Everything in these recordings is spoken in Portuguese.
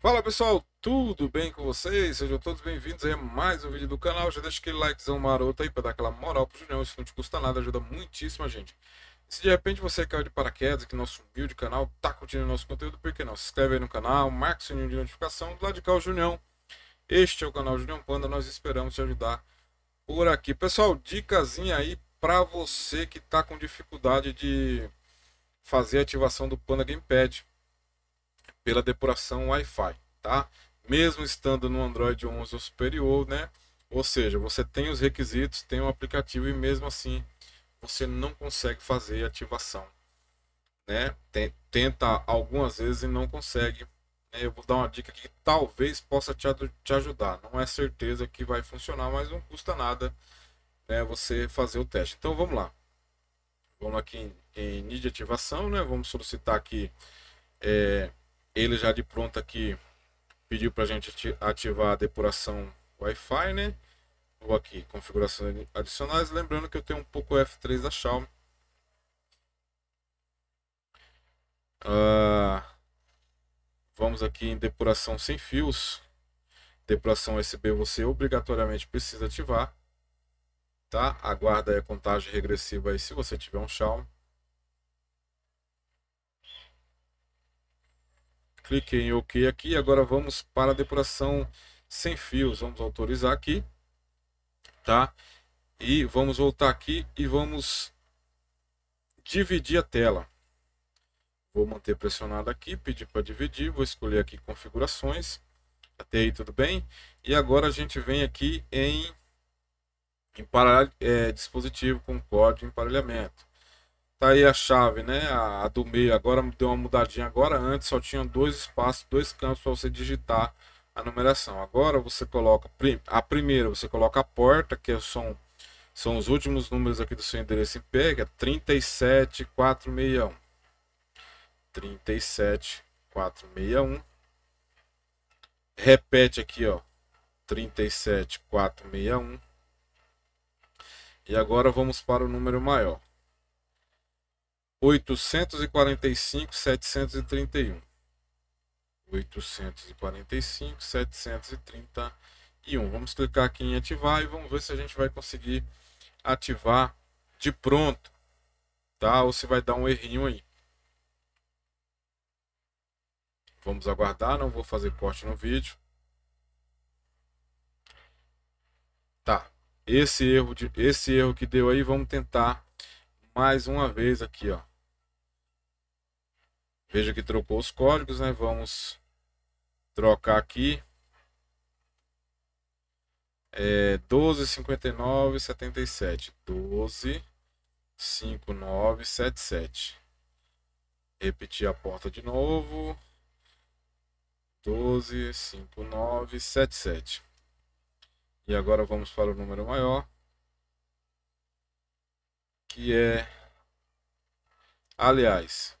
Fala pessoal, tudo bem com vocês? Sejam todos bem-vindos a mais um vídeo do canal. Já deixa aquele likezão maroto aí para dar aquela moral pro Junião. isso não te custa nada, ajuda muitíssimo a gente. E se de repente você caiu de paraquedas aqui no nosso humilde canal, tá curtindo nosso conteúdo, por que não? Se inscreve aí no canal, marca o sininho de notificação, do lado de cá o Junião. Este é o canal Junião Panda, nós esperamos te ajudar por aqui. Pessoal, dicasinha aí para você que tá com dificuldade de fazer a ativação do Panda Gamepad pela depuração Wi-Fi, tá? Mesmo estando no Android 11 ou superior, né? Ou seja, você tem os requisitos, tem o um aplicativo e mesmo assim você não consegue fazer ativação, né? Tenta algumas vezes e não consegue. Né? Eu vou dar uma dica que talvez possa te ajudar. Não é certeza que vai funcionar, mas não custa nada né, você fazer o teste. Então vamos lá. Vamos aqui em, em NID de ativação, né? Vamos solicitar aqui é, ele já de pronto aqui pediu para a gente ativar a depuração Wi-Fi, né? Vou aqui, configurações adicionais. Lembrando que eu tenho um pouco F3 da Xiaomi. Ah, vamos aqui em depuração sem fios. Depuração USB você obrigatoriamente precisa ativar. Tá? Aguarda a contagem regressiva aí se você tiver um Xiaomi. Cliquei em OK aqui. Agora vamos para a depuração sem fios. Vamos autorizar aqui. Tá? E vamos voltar aqui e vamos dividir a tela. Vou manter pressionado aqui, pedir para dividir. Vou escolher aqui configurações. Até aí tudo bem? E agora a gente vem aqui em, em é, dispositivo com código de emparelhamento. Tá aí a chave, né? A, a do meio. Agora deu uma mudadinha. Agora antes só tinha dois espaços, dois campos para você digitar a numeração. Agora você coloca a primeira, você coloca a porta, que são, é são os últimos números aqui do seu endereço IP pega, é 37461. 37461. Repete aqui, ó, 37461. E agora vamos para o número maior. 845, 731. 845, 731. Vamos clicar aqui em ativar e vamos ver se a gente vai conseguir ativar de pronto, tá? Ou se vai dar um errinho aí. Vamos aguardar, não vou fazer corte no vídeo. Tá. Esse erro de esse erro que deu aí, vamos tentar mais uma vez aqui, ó. Veja que trocou os códigos, né? Vamos trocar aqui. É 12, 59, 77. 12, 59, 77. Repetir a porta de novo. 12, 59, 77. E agora vamos para o número maior. Que é... Aliás,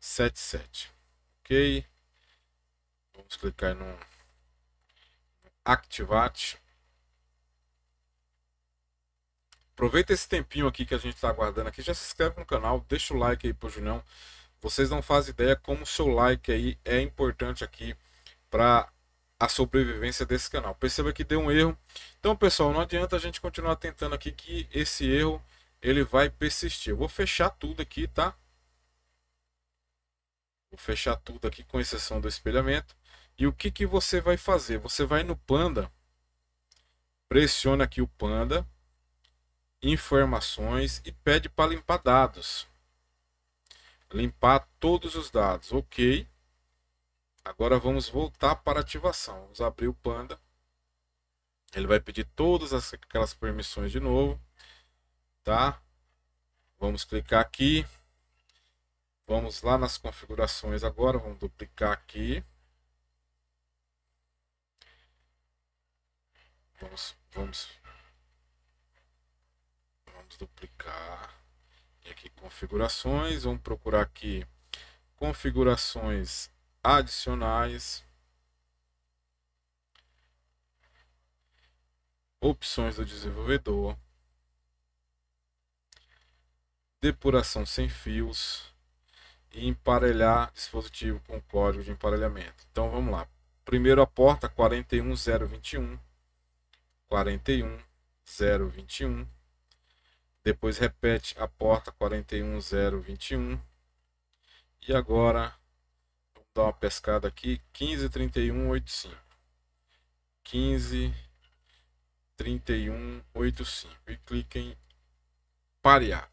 77. Ok? Vamos clicar no Activate. Aproveita esse tempinho aqui que a gente está aguardando aqui. Já se inscreve no canal, deixa o like aí o Junão. Vocês não fazem ideia como o seu like aí é importante aqui para a sobrevivência desse canal. Perceba que deu um erro. Então, pessoal, não adianta a gente continuar tentando aqui que esse erro ele vai persistir. Eu vou fechar tudo aqui, tá? Vou fechar tudo aqui com exceção do espelhamento. E o que, que você vai fazer? Você vai no Panda, pressiona aqui o Panda, informações e pede para limpar dados. Limpar todos os dados, ok. Agora vamos voltar para ativação. Vamos abrir o Panda. Ele vai pedir todas aquelas permissões de novo, tá? Vamos clicar aqui. Vamos lá nas configurações agora, vamos duplicar aqui. Vamos, vamos, vamos duplicar e aqui configurações, vamos procurar aqui configurações adicionais, opções do desenvolvedor, depuração sem fios, e emparelhar dispositivo com código de emparelhamento. Então vamos lá. Primeiro a porta 41021 41021. Depois repete a porta 41021. E agora vamos dar uma pescada aqui 153185. 15 3185 e clique em parear.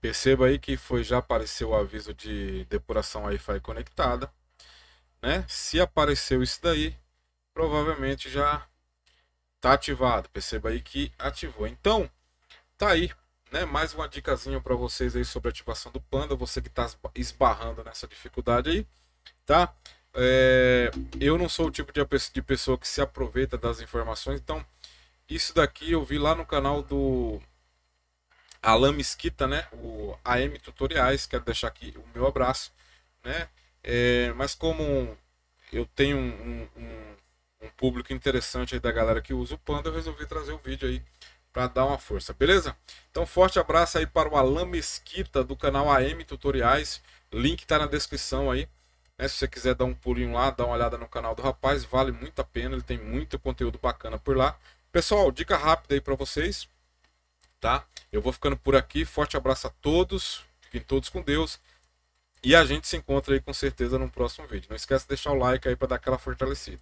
Perceba aí que foi já apareceu o aviso de depuração Wi-Fi conectada, né? Se apareceu isso daí, provavelmente já tá ativado. Perceba aí que ativou. Então, tá aí, né? Mais uma dicasinha para vocês aí sobre ativação do Panda, você que tá esbarrando nessa dificuldade aí, tá? É... eu não sou o tipo de pessoa que se aproveita das informações, então isso daqui eu vi lá no canal do Alan Mesquita, né? O AM Tutoriais, quero deixar aqui o meu abraço, né? É, mas como eu tenho um, um, um público interessante aí da galera que usa o Panda, eu resolvi trazer o vídeo aí para dar uma força, beleza? Então, forte abraço aí para o Alan Mesquita do canal AM Tutoriais. Link tá na descrição aí. É, Se você quiser dar um pulinho lá, dar uma olhada no canal do rapaz, vale muito a pena. Ele tem muito conteúdo bacana por lá. Pessoal, dica rápida aí para vocês tá? Eu vou ficando por aqui. Forte abraço a todos. Fiquem todos com Deus. E a gente se encontra aí com certeza no próximo vídeo. Não esquece de deixar o like aí para dar aquela fortalecida.